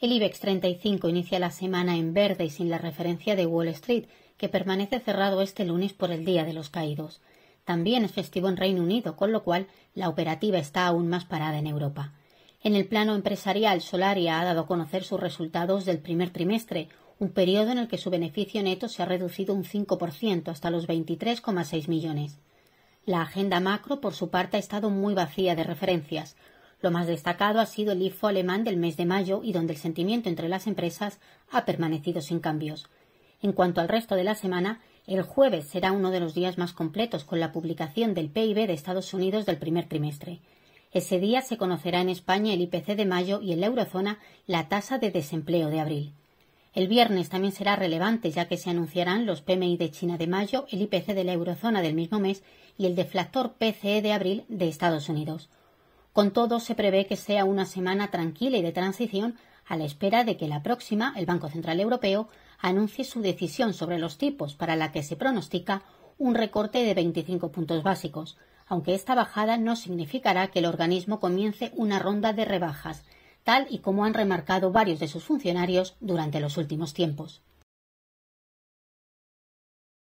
El IBEX 35 inicia la semana en verde y sin la referencia de Wall Street, que permanece cerrado este lunes por el Día de los Caídos. También es festivo en Reino Unido, con lo cual la operativa está aún más parada en Europa. En el plano empresarial, Solaria ha dado a conocer sus resultados del primer trimestre, un periodo en el que su beneficio neto se ha reducido un 5% hasta los 23,6 millones. La agenda macro, por su parte, ha estado muy vacía de referencias. Lo más destacado ha sido el IFO alemán del mes de mayo y donde el sentimiento entre las empresas ha permanecido sin cambios. En cuanto al resto de la semana, el jueves será uno de los días más completos con la publicación del PIB de Estados Unidos del primer trimestre. Ese día se conocerá en España el IPC de mayo y en la eurozona la tasa de desempleo de abril. El viernes también será relevante ya que se anunciarán los PMI de China de mayo, el IPC de la eurozona del mismo mes y el deflactor PCE de abril de Estados Unidos. Con todo, se prevé que sea una semana tranquila y de transición a la espera de que la próxima, el Banco Central Europeo, anuncie su decisión sobre los tipos para la que se pronostica un recorte de 25 puntos básicos, aunque esta bajada no significará que el organismo comience una ronda de rebajas, tal y como han remarcado varios de sus funcionarios durante los últimos tiempos.